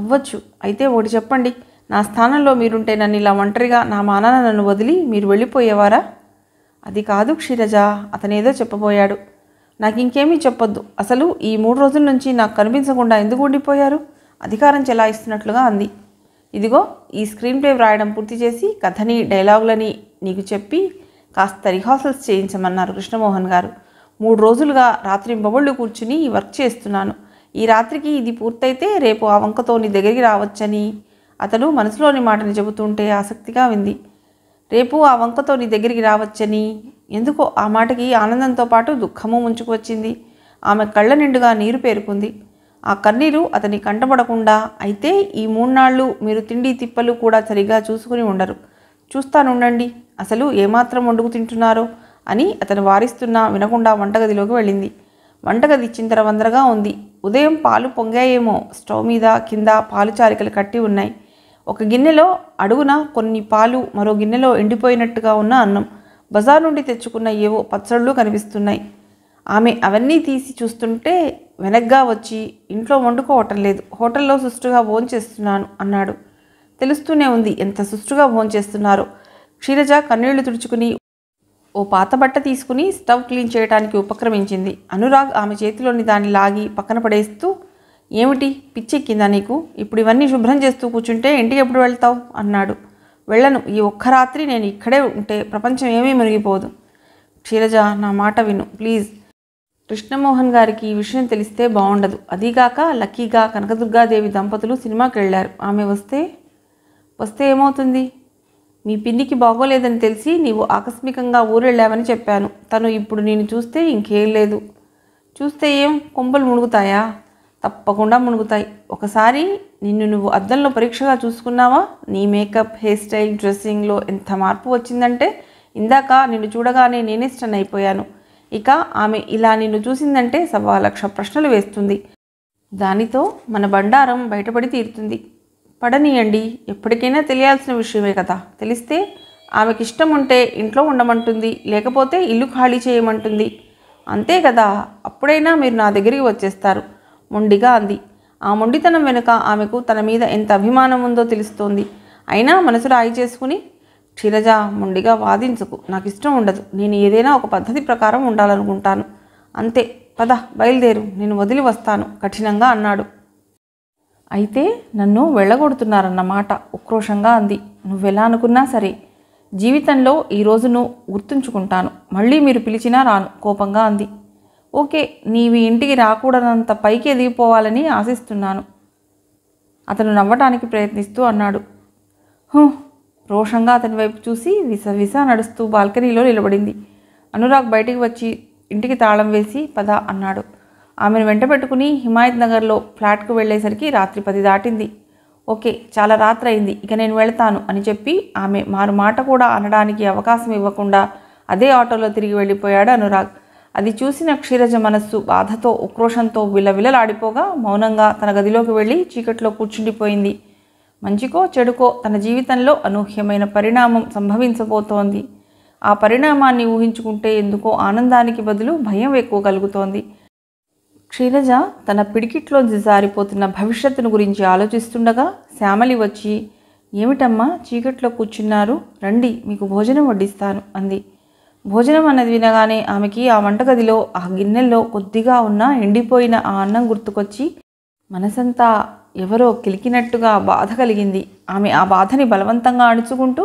A: అవ్వచ్చు అయితే ఒకటి చెప్పండి నా స్థానంలో మీరుంటే నన్ను ఇలా ఒంటరిగా నా మానాన నన్ను వదిలి మీరు వెళ్ళిపోయేవారా అది కాదు క్షీరజ అతనేదో చెప్పబోయాడు నాకు ఇంకేమీ చెప్పొద్దు అసలు ఈ మూడు రోజుల నుంచి నాకు కనిపించకుండా ఎందుకు ఉండిపోయారు అధికారం చెలాయిస్తున్నట్లుగా అంది ఇదిగో ఈ స్క్రీన్ ప్లే వ్రాయడం పూర్తి చేసి కథని డైలాగులని నీకు చెప్పి కాస్త రిహార్సల్స్ చేయించమన్నారు కృష్ణమోహన్ గారు మూడు రోజులుగా రాత్రి బొబళ్ళు కూర్చుని వర్క్ చేస్తున్నాను ఈ రాత్రికి ఇది పూర్తయితే రేపు ఆ వంకతో నీ దగ్గరికి రావచ్చని అతడు మనసులోని మాటని చెబుతుంటే ఆసక్తిగా వింది రేపు ఆ వంకతో నీ దగ్గరికి రావచ్చని ఎందుకో ఆ మాటకి ఆనందంతో పాటు దుఃఖము ముంచుకొచ్చింది ఆమె కళ్ళ నిండుగా నీరు పేరుకుంది ఆ కన్నీరు అతని కంటపడకుండా అయితే ఈ మూడు నాళ్ళు మీరు తిండి తిప్పలు కూడా సరిగా చూసుకుని ఉండరు చూస్తానుండండి అసలు ఏమాత్రం వండుకు తింటున్నారో అని అతను వారిస్తున్నా వినకుండా వంటగదిలోకి వెళ్ళింది వంటగది చిందరవందరగా ఉంది ఉదయం పాలు పొంగాయేమో స్టవ్ మీద కింద పాలు చారికలు కట్టి ఉన్నాయి ఒక గిన్నెలో అడుగున కొన్ని పాలు మరో గిన్నెలో ఎండిపోయినట్టుగా ఉన్న అన్నం బజార్ నుండి తెచ్చుకున్న ఏవో పచ్చళ్ళు కనిపిస్తున్నాయి ఆమె అవన్నీ తీసి చూస్తుంటే వెనగ్గా వచ్చి ఇంట్లో వండుకోవటం లేదు హోటల్లో సుష్టుగా భోంచేస్తున్నాను అన్నాడు తెలుస్తూనే ఉంది ఎంత సుష్టుగా భోంచేస్తున్నారో క్షీరజ కన్నీళ్లు తుడుచుకుని ఓ పాత బట్ట తీసుకుని స్టవ్ క్లీన్ చేయడానికి ఉపక్రమించింది అనురాగ్ ఆమె చేతిలోని దాన్ని లాగి పక్కన పడేస్తూ ఏమిటి పిచ్చెక్కిందా నీకు ఇప్పుడు ఇవన్నీ శుభ్రం చేస్తూ కూర్చుంటే ఇంటికి ఎప్పుడు వెళ్తావు అన్నాడు వెళ్ళను ఈ ఒక్క రాత్రి నేను ఇక్కడే ఉంటే ప్రపంచం ఏమీ మునిగిపోదు క్షీరజ నా మాట విను ప్లీజ్ కృష్ణమోహన్ గారికి ఈ విషయం తెలిస్తే బాగుండదు అదీగాక లక్కీగా కనకదుర్గాదేవి దంపతులు సినిమాకి వెళ్ళారు ఆమె వస్తే వస్తే ఏమవుతుంది మీ పిన్నికి బాగోలేదని తెలిసి నీవు ఆకస్మికంగా ఊరెళ్ళావని చెప్పాను తను ఇప్పుడు నేను చూస్తే ఇంకేం లేదు చూస్తే ఏం కొంపలు మునుగుతాయా తప్పకుండా మునుగుతాయి ఒకసారి నిన్ను నువ్వు అద్దంలో పరీక్షగా చూసుకున్నావా నీ మేకప్ హెయిర్ స్టైల్ డ్రెస్సింగ్లో ఎంత మార్పు వచ్చిందంటే ఇందాక నిన్ను చూడగానే నేనే స్టన్ అయిపోయాను ఇక ఆమె ఇలా నిన్ను చూసిందంటే సవా లక్ష ప్రశ్నలు వేస్తుంది దానితో మన బండారం బయటపడి తీరుతుంది పడనీయండి ఎప్పటికైనా తెలియాల్సిన విషయమే కదా తెలిస్తే ఆమెకి ఇష్టం ఉంటే ఇంట్లో ఉండమంటుంది లేకపోతే ఇల్లు ఖాళీ చేయమంటుంది అంతే కదా అప్పుడైనా మీరు నా దగ్గరికి వచ్చేస్తారు మొండిగా అంది ఆ మొండితనం వెనుక ఆమెకు తన మీద ఎంత అభిమానం ఉందో తెలుస్తోంది అయినా మనసు రాయి చేసుకుని క్షీరజ మొండిగా వాదించుకు నాకు ఇష్టం ఉండదు నేను ఏదైనా ఒక పద్ధతి ప్రకారం ఉండాలనుకుంటాను అంతే పద బయలుదేరు నేను వదిలి వస్తాను కఠినంగా అన్నాడు అయితే నన్ను వెళ్ళగొడుతున్నారన్నమాట ఉక్రోషంగా అంది నువ్వెలా అనుకున్నా సరే జీవితంలో ఈ రోజును గుర్తుంచుకుంటాను మళ్ళీ మీరు పిలిచినా రాను కోపంగా అంది ఓకే నీవి ఇంటికి రాకూడనంత పైకి ఎదిగిపోవాలని ఆశిస్తున్నాను అతను నవ్వటానికి ప్రయత్నిస్తూ అన్నాడు రోషంగా అతని వైపు చూసి విస విస నడుస్తూ బాల్కనీలో నిలబడింది అనురాగ్ బయటికి వచ్చి ఇంటికి తాళం వేసి పద అన్నాడు ఆమెను వెంట పెట్టుకుని హిమాయత్ నగర్లో ఫ్లాట్కు వెళ్ళేసరికి రాత్రి పది దాటింది ఓకే చాలా రాత్రి అయింది ఇక నేను వెళ్తాను అని చెప్పి ఆమె మారు మాట కూడా అనడానికి అవకాశం ఇవ్వకుండా అదే ఆటోలో తిరిగి వెళ్ళిపోయాడు అనురాగ్ అది చూసిన క్షీరజ మనస్సు బాధతో ఉక్రోషంతో విలవిలలాడిపోగా మౌనంగా తన గదిలోకి వెళ్ళి చీకట్లో కూర్చుండిపోయింది మంచికో చెడుకో తన జీవితంలో అనూహ్యమైన పరిణామం సంభవించబోతోంది ఆ పరిణామాన్ని ఊహించుకుంటే ఎందుకో ఆనందానికి బదులు భయం ఎక్కువ కలుగుతోంది క్షీరజ తన పిడికిట్లోంచి జారిపోతున్న భవిష్యత్తును గురించి ఆలోచిస్తుండగా శ్యామలి వచ్చి ఏమిటమ్మా చీకట్లో కూర్చున్నారు రండి మీకు భోజనం వడ్డిస్తాను అంది భోజనం అన్నది వినగానే ఆమెకి ఆ వంటగదిలో ఆ గిన్నెల్లో కొద్దిగా ఉన్న ఎండిపోయిన ఆ అన్నం గుర్తుకొచ్చి మనసంతా ఎవరో కిలికినట్టుగా బాధ కలిగింది ఆమె ఆ బాధని బలవంతంగా అణుచుకుంటూ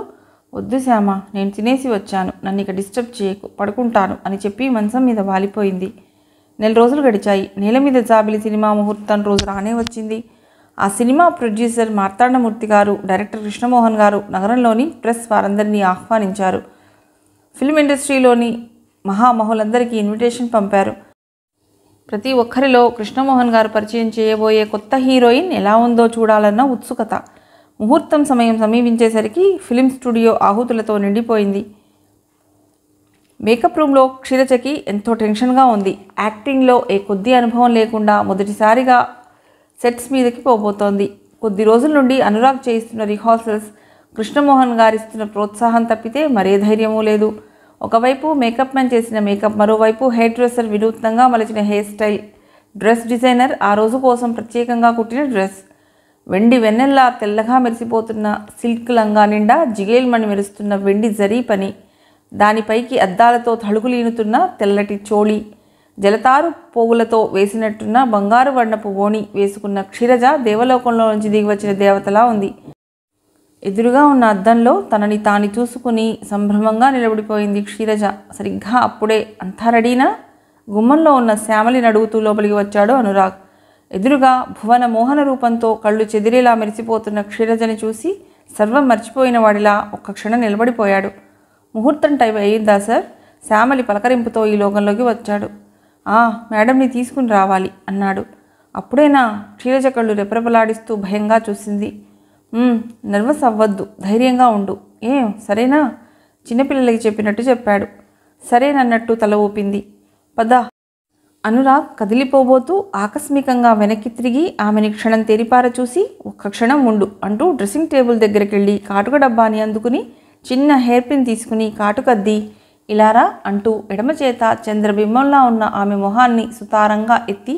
A: వద్దు శ్యామ నేను తినేసి వచ్చాను నన్ను ఇక డిస్టర్బ్ చేయకు పడుకుంటాను అని చెప్పి మంచం మీద వాలిపోయింది నెల రోజులు గడిచాయి నేల మీద జాబిలి సినిమా ముహూర్తం రోజు రానే వచ్చింది ఆ సినిమా ప్రొడ్యూసర్ మార్తాండమూర్తి గారు డైరెక్టర్ కృష్ణమోహన్ గారు నగరంలోని ప్రెస్ వారందరినీ ఆహ్వానించారు ఫిల్మ్ ఇండస్ట్రీలోని మహామహులందరికీ ఇన్విటేషన్ పంపారు ప్రతి ఒక్కరిలో కృష్ణమోహన్ గారు పరిచయం చేయబోయే కొత్త హీరోయిన్ ఎలా ఉందో చూడాలన్న ఉత్సుకత ముహూర్తం సమయం సమీపించేసరికి ఫిలిం స్టూడియో ఆహుతులతో నిండిపోయింది మేకప్ రూమ్లో క్షీరచకి ఎంతో టెన్షన్గా ఉంది యాక్టింగ్లో ఏ కొద్ది అనుభవం లేకుండా మొదటిసారిగా సెట్స్ మీదకి పోబోతోంది కొద్ది రోజుల నుండి అనురాగ్ చేయిస్తున్న రిహార్సల్స్ కృష్ణమోహన్ గారిస్తున్న ప్రోత్సాహం తప్పితే మరే ధైర్యమూ లేదు ఒకవైపు మేకప్ మ్యాన్ చేసిన మేకప్ మరోవైపు హెయిర్ డ్రెస్సర్ వినూత్నంగా మలచిన హెయిర్ స్టైల్ డ్రెస్ డిజైనర్ ఆ రోజు కోసం ప్రత్యేకంగా కుట్టిన డ్రెస్ వెండి వెన్నెల్లా తెల్లగా మెరిసిపోతున్న సిల్క్ లంగా నిండా జిగేల్మణి మెరుస్తున్న వెండి జరీ పని దానిపైకి అద్దాలతో తళుగులీనుతున్న తెల్లటి చోళి జలతారు పోగులతో వేసినట్టున్న బంగారు వర్ణపు ఓణి వేసుకున్న క్షీరజ దేవలోకంలో నుంచి దిగివచ్చిన దేవతలా ఉంది ఎదురుగా ఉన్న అద్దంలో తనని తాను చూసుకుని సంభ్రమంగా నిలబడిపోయింది క్షీరజ సరిగ్గా అప్పుడే అంతా రెడీనా గుమ్మంలో ఉన్న శ్యామలి నడుగుతూ లోపలికి వచ్చాడు అనురాగ్ ఎదురుగా భువన మోహన రూపంతో కళ్ళు చెదిరేలా మెరిసిపోతున్న క్షీరజని చూసి సర్వం మర్చిపోయిన వాడిలా ఒక్క క్షణం నిలబడిపోయాడు ముహూర్తం టైం అయ్యిందా సార్ శ్యామలి పలకరింపుతో ఈ లోకంలోకి వచ్చాడు ఆ మేడంని తీసుకుని రావాలి అన్నాడు అప్పుడేనా క్షీరజ కళ్ళు రెపరెపలాడిస్తూ భయంగా చూసింది నర్వస్ అవ్వద్దు ధైర్యంగా ఉండు ఏం సరేనా చిన్నపిల్లలకి చెప్పినట్టు చెప్పాడు సరేనన్నట్టు తల ఊపింది పద అనురాగ్ కదిలిపోబోతూ ఆకస్మికంగా వెనక్కి తిరిగి ఆమెని క్షణం తెరిపార చూసి ఒక్క క్షణం ఉండు అంటూ డ్రెస్సింగ్ టేబుల్ దగ్గరికి వెళ్ళి కాటుక డబ్బాని అందుకుని చిన్న హెయిర్ పిన్ తీసుకుని కాటుకద్ది ఇలారా అంటూ ఎడమ చేత చంద్రబింబంలా ఉన్న ఆమె మొహాన్ని సుతారంగా ఎత్తి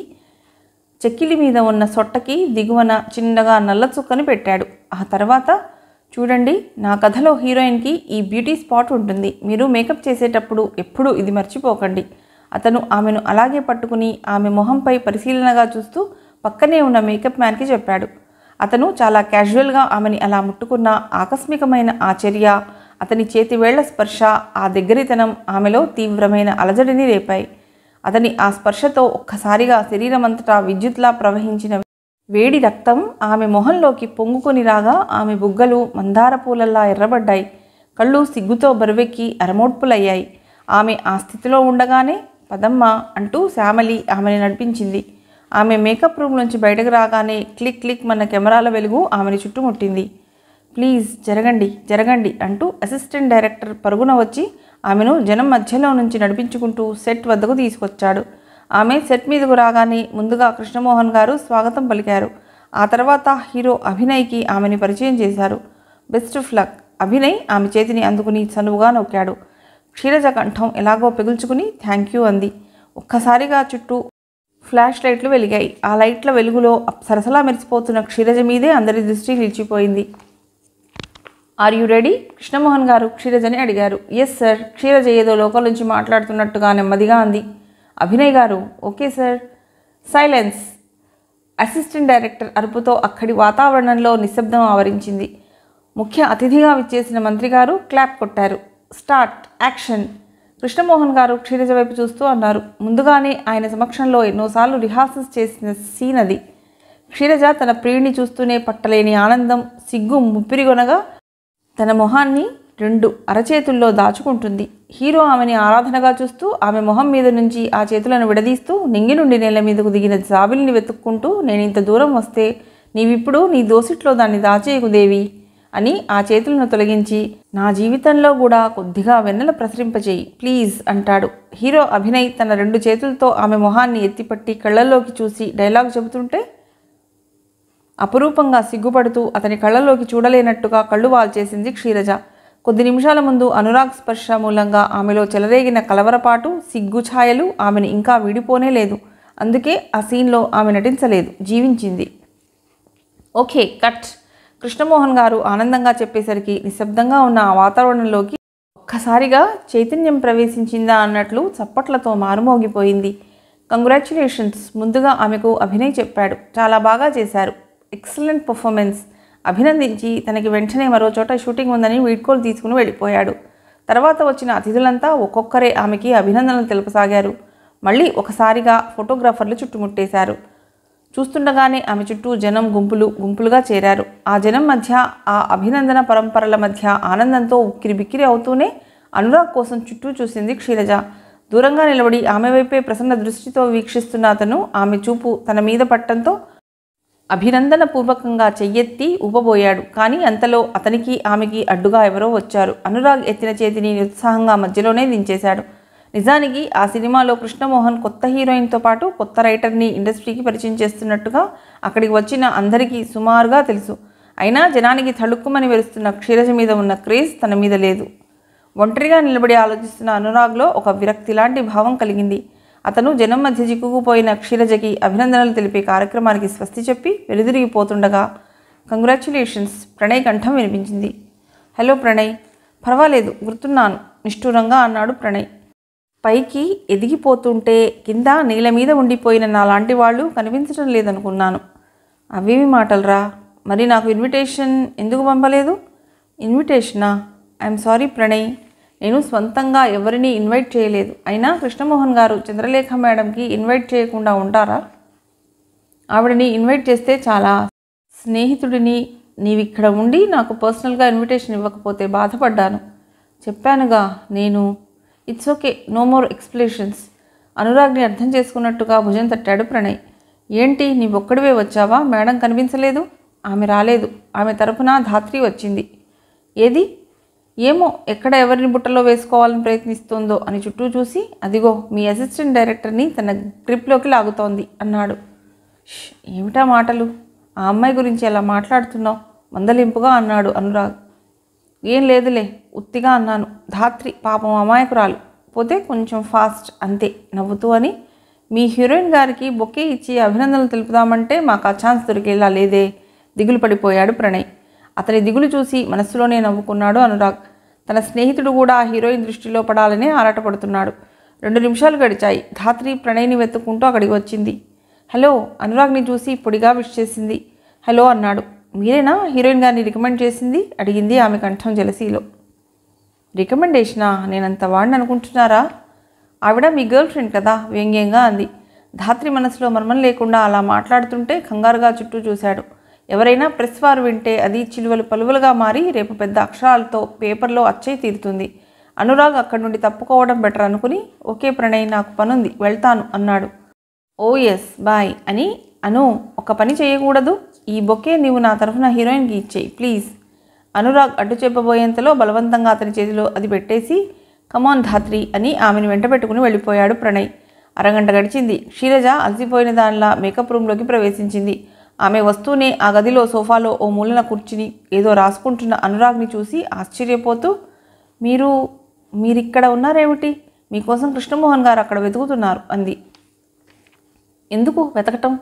A: చెక్కిలి మీద ఉన్న సొట్టకి దిగువన చిన్నగా నల్ల చుక్కని పెట్టాడు ఆ తర్వాత చూడండి నా కథలో హీరోయిన్కి ఈ బ్యూటీ స్పాట్ ఉంటుంది మీరు మేకప్ చేసేటప్పుడు ఎప్పుడూ ఇది మర్చిపోకండి అతను ఆమెను అలాగే పట్టుకుని ఆమె మొహంపై పరిశీలనగా చూస్తూ పక్కనే ఉన్న మేకప్ మ్యాన్కి చెప్పాడు అతను చాలా క్యాజువల్గా ఆమెని అలా ముట్టుకున్న ఆకస్మికమైన ఆ చర్య అతని చేతివేళ్ల స్పర్శ ఆ దగ్గరితనం ఆమెలో తీవ్రమైన అలజడిని రేపాయి అతని ఆ స్పర్శతో ఒక్కసారిగా శరీరమంతటా విద్యుత్లా ప్రవహించిన వేడి రక్తం ఆమె మొహంలోకి పొంగుకొని రాగా ఆమె బుగ్గలు మందార పూలల్లా ఎర్రబడ్డాయి కళ్ళు సిగ్గుతో బరువెక్కి అరమోడ్పులయ్యాయి ఆమె ఆ స్థితిలో ఉండగానే పదమ్మ అంటూ శ్యామలి ఆమెని నడిపించింది ఆమె మేకప్ రూమ్ నుంచి బయటకు రాగానే క్లిక్ క్లిక్ మన కెమెరాల వెలుగు ఆమెని చుట్టుముట్టింది ప్లీజ్ జరగండి జరగండి అంటూ అసిస్టెంట్ డైరెక్టర్ పరుగున వచ్చి ఆమెను జనం మధ్యలో నుంచి నడిపించుకుంటూ సెట్ వద్దకు తీసుకొచ్చాడు ఆమె సెట్ మీదకు రాగానే ముందుగా కృష్ణమోహన్ గారు స్వాగతం పలికారు ఆ తర్వాత హీరో అభినయ్కి ఆమెని పరిచయం చేశారు బెస్ట్ ఆఫ్ లక్ అభినయ్ ఆమె చేతిని అందుకుని చనువుగా నొక్కాడు క్షీరజ కంఠం ఎలాగో పిగుల్చుకుని థ్యాంక్ యూ అంది ఒక్కసారిగా చుట్టూ ఫ్లాష్ లైట్లు వెలిగాయి ఆ లైట్ల వెలుగులో సరసలా మెరిసిపోతున్న క్షీరజ మీదే అందరి దృష్టి నిలిచిపోయింది ఆర్ యు రెడీ కృష్ణమోహన్ గారు క్షీరజని అడిగారు ఎస్ సార్ క్షీరజ ఏదో లోకల్ నుంచి మాట్లాడుతున్నట్టుగా నెమ్మదిగా అంది Abhinay garu okay sir silence assistant director అరుపుతో అక్కడి వాతావరణంలో నిశ్శబ్దం ఆవరించింది ముఖ్య అతిథిగా విచ్చేసిన మంత్రి గారు క్లాప్ కొట్టారు స్టార్ట్ యాక్షన్ కృష్ణమోహన్ గారు క్షీరజ వైపు చూస్తూ అన్నారు ముందుగానే ఆయన సమక్షంలో ఎన్నోసార్లు రిహార్సల్స్ చేసిన సీన్ అది క్షీరజ తన ప్రియుడిని చూస్తూనే పట్టలేని ఆనందం సిగ్గు ముప్పిరిగొనగా తన మొహాన్ని రెండు అరచేతుల్లో దాచుకుంటుంది హీరో ఆమెని ఆరాధనగా చూస్తూ ఆమె మొహం మీద నుంచి ఆ చేతులను విడదీస్తూ నింగి నుండి నేల మీదకు దిగిన జాబిల్ని వెతుక్కుంటూ నేను ఇంత దూరం వస్తే నీవిప్పుడు నీ దోసిట్లో దాన్ని దాచేయకు దేవి అని ఆ చేతులను తొలగించి నా జీవితంలో కూడా కొద్దిగా వెన్నెల ప్రసరింపజేయి ప్లీజ్ అంటాడు హీరో అభినయ్ తన రెండు చేతులతో ఆమె మొహాన్ని ఎత్తిపట్టి కళ్ళల్లోకి చూసి డైలాగ్ చెబుతుంటే అపురూపంగా సిగ్గుపడుతూ అతని కళ్ళలోకి చూడలేనట్టుగా కళ్ళు వాల్చేసింది క్షీరజ కొద్ది నిమిషాల ముందు అనురాగ్ స్పర్శ మూలంగా ఆమెలో చెలరేగిన కలవరపాటు సిగ్గుఛాయలు ఆమెను ఇంకా విడిపోనే లేదు అందుకే ఆ సీన్లో ఆమె నటించలేదు జీవించింది ఓకే కట్ కృష్ణమోహన్ గారు ఆనందంగా చెప్పేసరికి నిశ్శబ్దంగా ఉన్న ఆ వాతావరణంలోకి ఒక్కసారిగా చైతన్యం ప్రవేశించిందా అన్నట్లు చప్పట్లతో మారుమోగిపోయింది కంగ్రాచ్యులేషన్స్ ముందుగా ఆమెకు అభినయ్ చెప్పాడు చాలా బాగా చేశారు ఎక్సలెంట్ పర్ఫార్మెన్స్ అభినందించి తనకి వెంటనే మరో చోట షూటింగ్ ఉందని వీడ్కోలు తీసుకుని వెళ్ళిపోయాడు తర్వాత వచ్చిన అతిథులంతా ఒక్కొక్కరే ఆమెకి అభినందనలు తెలుపసాగారు మళ్ళీ ఒకసారిగా ఫోటోగ్రాఫర్లు చుట్టుముట్టేశారు చూస్తుండగానే ఆమె చుట్టూ జనం గుంపులు గుంపులుగా చేరారు ఆ జనం మధ్య ఆ అభినందన పరంపరల మధ్య ఆనందంతో ఉక్కిరి బిక్కిరి అవుతూనే అనురాగ్ కోసం చుట్టూ చూసింది క్షీరజ దూరంగా నిలబడి ఆమె వైపే ప్రసన్న దృష్టితో వీక్షిస్తున్న అతను ఆమె చూపు తన మీద పట్టంతో అభినందనపూర్వకంగా చెయ్యెత్తి ఊపబోయాడు కానీ అంతలో అతనికి ఆమెకి అడ్డుగా ఎవరో వచ్చారు అనురాగ్ ఎత్తిన చేతిని నిరుత్సాహంగా మధ్యలోనే దించేశాడు నిజానికి ఆ సినిమాలో కృష్ణమోహన్ కొత్త హీరోయిన్తో పాటు కొత్త రైటర్ని ఇండస్ట్రీకి పరిచయం చేస్తున్నట్టుగా అక్కడికి వచ్చిన అందరికీ సుమారుగా తెలుసు అయినా జనానికి తళుక్కుమని వెలుస్తున్న క్షీరజ మీద ఉన్న క్రేజ్ తన మీద లేదు ఒంటరిగా నిలబడి ఆలోచిస్తున్న అనురాగ్లో ఒక విరక్తి లాంటి భావం కలిగింది అతను జనం మధ్య చిక్కుకుపోయిన క్షీరజకి అభినందనలు తెలిపే కార్యక్రమానికి స్వస్తి చెప్పి వెలుదిరిగిపోతుండగా కంగ్రాచ్యులేషన్స్ ప్రణయ్ కంఠం వినిపించింది హలో ప్రణయ్ పర్వాలేదు గుర్తున్నాను నిష్ఠూరంగా అన్నాడు ప్రణయ్ పైకి ఎదిగిపోతుంటే కింద నేల మీద ఉండిపోయిన నాలాంటి వాళ్ళు కనిపించడం లేదనుకున్నాను అవేమి మాటలరా మరి నాకు ఇన్విటేషన్ ఎందుకు పంపలేదు ఇన్విటేషనా ఐఎమ్ సారీ ప్రణయ్ నేను సొంతంగా ఎవరిని ఇన్వైట్ చేయలేదు అయినా కృష్ణమోహన్ గారు చంద్రలేఖ మేడంకి ఇన్వైట్ చేయకుండా ఉంటారా ఆవిడని ఇన్వైట్ చేస్తే చాలా స్నేహితుడిని నీవిక్కడ ఉండి నాకు పర్సనల్గా ఇన్విటేషన్ ఇవ్వకపోతే బాధపడ్డాను చెప్పానుగా నేను it's okay no more explanations అనురాగ్ని అర్థం చేసుకున్నట్టుగా భుజం తట్టాడు ప్రణయ్ ఏంటి నీవొక్కడివే వచ్చావా మేడం కనిపించలేదు ఆమె రాలేదు ఆమె తరపున ధాత్రి వచ్చింది ఏది ఏమో ఎక్కడ ఎవరిని బుట్టలో వేసుకోవాలని ప్రయత్నిస్తోందో అని చుట్టూ చూసి అదిగో మీ అసిస్టెంట్ డైరెక్టర్ని తన గ్రిప్లోకి లాగుతోంది అన్నాడు ఏమిటా మాటలు ఆ అమ్మాయి గురించి ఎలా మాట్లాడుతున్నావు మందలింపుగా అన్నాడు అనురాగ్ ఏం లేదులే ఉత్తిగా అన్నాను ధాత్రి పాపం అమాయకురాలు పోతే కొంచెం ఫాస్ట్ అంతే నవ్వుతూ అని మీ హీరోయిన్ గారికి బొకే ఇచ్చి అభినందనలు తెలుపుదామంటే మాకు ఆ ఛాన్స్ దొరికేలా లేదే దిగులు పడిపోయాడు ప్రణయ్ అతని దిగులు చూసి మనస్సులోనే నవ్వుకున్నాడు అనురాగ్ తన స్నేహితుడు కూడా హీరోయిన్ దృష్టిలో పడాలనే ఆరాటపడుతున్నాడు రెండు నిమిషాలు గడిచాయి ధాత్రి ప్రణయ్ని వెతుక్కుంటూ అక్కడికి వచ్చింది హలో అనురాగ్ని చూసి పొడిగా విష్ చేసింది హలో అన్నాడు మీరేనా హీరోయిన్ గారిని రికమెండ్ చేసింది అడిగింది ఆమె కంఠం జలసీలో రికమెండేషనా నేనంత వాడిని అనుకుంటున్నారా ఆవిడ మీ గర్ల్ ఫ్రెండ్ కదా వ్యంగ్యంగా అంది ధాత్రి మనసులో మర్మం లేకుండా అలా మాట్లాడుతుంటే కంగారుగా చుట్టూ చూశాడు ఎవరైనా ప్రెస్ వారు వింటే అది చిలువలు పలువలుగా మారి రేపు పెద్ద అక్షరాలతో పేపర్లో అచ్చే తీరుతుంది అనురాగ్ అక్కడి నుండి తప్పుకోవడం బెటర్ అనుకుని ఓకే ప్రణయ్ నాకు పనుంది వెళ్తాను అన్నాడు ఓ ఎస్ బాయ్ అని అను ఒక పని చేయకూడదు ఈ బొకే నీవు నా తరఫున హీరోయిన్కి ఇచ్చేయి ప్లీజ్ అనురాగ్ అడ్డు చెప్పబోయేంతలో బలవంతంగా అతని చేతిలో అది పెట్టేసి కమాన్ ధాత్రి అని ఆమెను వెంట పెట్టుకుని వెళ్ళిపోయాడు ప్రణయ్ అరగంట గడిచింది క్షీరజ అలసిపోయిన దానిలా మేకప్ రూమ్లోకి ప్రవేశించింది ఆమె వస్తూనే ఆ గదిలో సోఫాలో ఓ మూలన కూర్చుని ఏదో రాసుకుంటున్న అనురాగ్ని చూసి ఆశ్చర్యపోతూ మీరు మీరిక్కడ ఉన్నారేమిటి మీకోసం కృష్ణమోహన్ గారు అక్కడ వెతుకుతున్నారు అంది ఎందుకు వెతకటం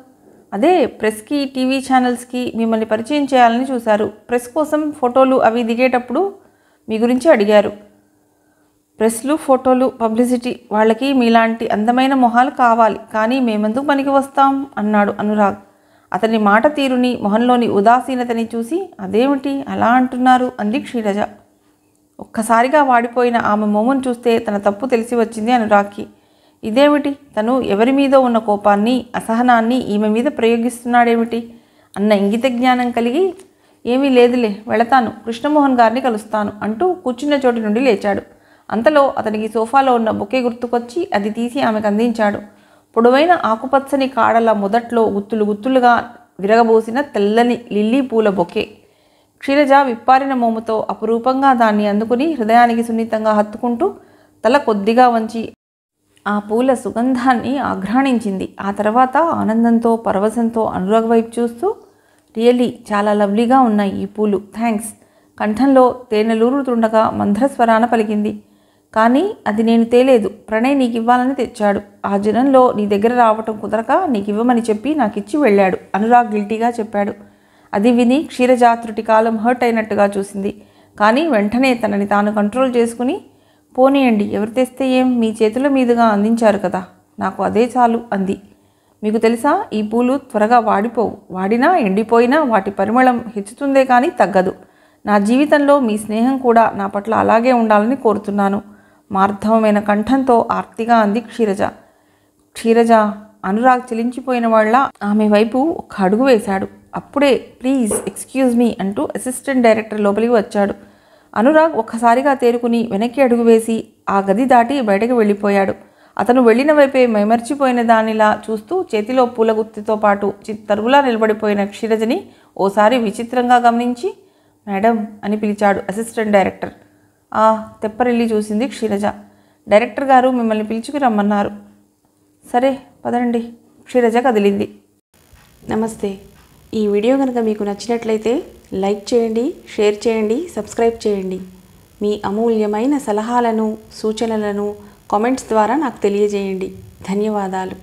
A: అదే ప్రెస్కి టీవీ ఛానల్స్కి మిమ్మల్ని పరిచయం చేయాలని చూశారు ప్రెస్ కోసం ఫోటోలు అవి దిగేటప్పుడు మీ గురించి అడిగారు ప్రెస్లు ఫోటోలు పబ్లిసిటీ వాళ్ళకి మీలాంటి అందమైన మొహాలు కావాలి కానీ మేమెందుకు పనికి వస్తాం అన్నాడు అనురాగ్ అతని మాట తీరుని మొహంలోని ఉదాసీనతని చూసి అదేమిటి అలా అంటున్నారు అంది క్షీరజ ఒక్కసారిగా వాడిపోయిన ఆమె మోమును చూస్తే తన తప్పు తెలిసి వచ్చింది అనురాక్కి ఇదేమిటి తను ఎవరి మీద ఉన్న కోపాన్ని అసహనాన్ని ఈమె మీద ప్రయోగిస్తున్నాడేమిటి అన్న ఇంగిత జ్ఞానం కలిగి ఏమీ లేదులే వెళతాను కృష్ణమోహన్ గారిని కలుస్తాను అంటూ కూర్చున్న చోటు నుండి లేచాడు అంతలో అతనికి సోఫాలో ఉన్న బొకే గుర్తుకొచ్చి అది తీసి ఆమెకు అందించాడు పొడవైన ఆకుపచ్చని కాడల మొదట్లో గుత్తులు గుత్తులుగా విరగబోసిన తెల్లని లిల్లీ పూల బొకే క్షీరజ విప్పారిన మోముతో అపురూపంగా దాన్ని అందుకుని హృదయానికి సున్నితంగా హత్తుకుంటూ తల కొద్దిగా వంచి ఆ పూల సుగంధాన్ని ఆఘ్రాణించింది ఆ తర్వాత ఆనందంతో పరవశంతో అనురాగ్ వైపు చూస్తూ రియల్లీ చాలా లవ్లీగా ఉన్నాయి ఈ పూలు థ్యాంక్స్ కంఠంలో తేనెలూరుతుండగా మంధ్రస్వరాన పలికింది కానీ అది నేను తేలేదు ప్రణయ్ నీకు ఇవ్వాలని తెచ్చాడు ఆ జనంలో నీ దగ్గర రావటం కుదరక నీకు ఇవ్వమని చెప్పి నాకు ఇచ్చి వెళ్ళాడు అనురాగ్ గిల్టీగా చెప్పాడు అది విని క్షీరజాతృటి కాలం హర్ట్ అయినట్టుగా చూసింది కానీ వెంటనే తనని తాను కంట్రోల్ చేసుకుని పోనీయండి ఎవరు తెస్తే ఏం మీ చేతుల మీదుగా అందించారు కదా నాకు అదే చాలు అంది మీకు తెలుసా ఈ పూలు త్వరగా వాడిపోవు వాడినా ఎండిపోయినా వాటి పరిమళం హెచ్చుతుందే కానీ తగ్గదు నా జీవితంలో మీ స్నేహం కూడా నా పట్ల అలాగే ఉండాలని కోరుతున్నాను మార్ధవమైన కంఠంతో ఆర్తిగా అంది క్షీరజ క్షీరజ అనురాగ్ చెలించిపోయిన వాళ్ళ ఆమె వైపు ఒక అడుగు వేశాడు అప్పుడే ప్లీజ్ ఎక్స్క్యూజ్ మీ అంటూ అసిస్టెంట్ డైరెక్టర్ లోపలికి వచ్చాడు అనురాగ్ ఒక్కసారిగా తేరుకుని వెనక్కి అడుగు వేసి ఆ గది దాటి బయటకు వెళ్ళిపోయాడు అతను వెళ్ళిన వైపే మైమర్చిపోయిన దానిలా చూస్తూ చేతిలో పూల గుత్తితో పాటు తరువులా నిలబడిపోయిన క్షీరజని ఓసారి విచిత్రంగా గమనించి మేడం అని పిలిచాడు అసిస్టెంట్ డైరెక్టర్ ఆ తెప్పరెళ్ళి చూసింది క్షీరజ డైరెక్టర్ గారు మిమ్మల్ని పిలుచుకు రమ్మన్నారు సరే పదండి క్షీరజ కదిలింది నమస్తే ఈ వీడియో కనుక మీకు నచ్చినట్లయితే లైక్ చేయండి షేర్ చేయండి సబ్స్క్రైబ్ చేయండి మీ అమూల్యమైన సలహాలను సూచనలను కామెంట్స్ ద్వారా నాకు తెలియజేయండి ధన్యవాదాలు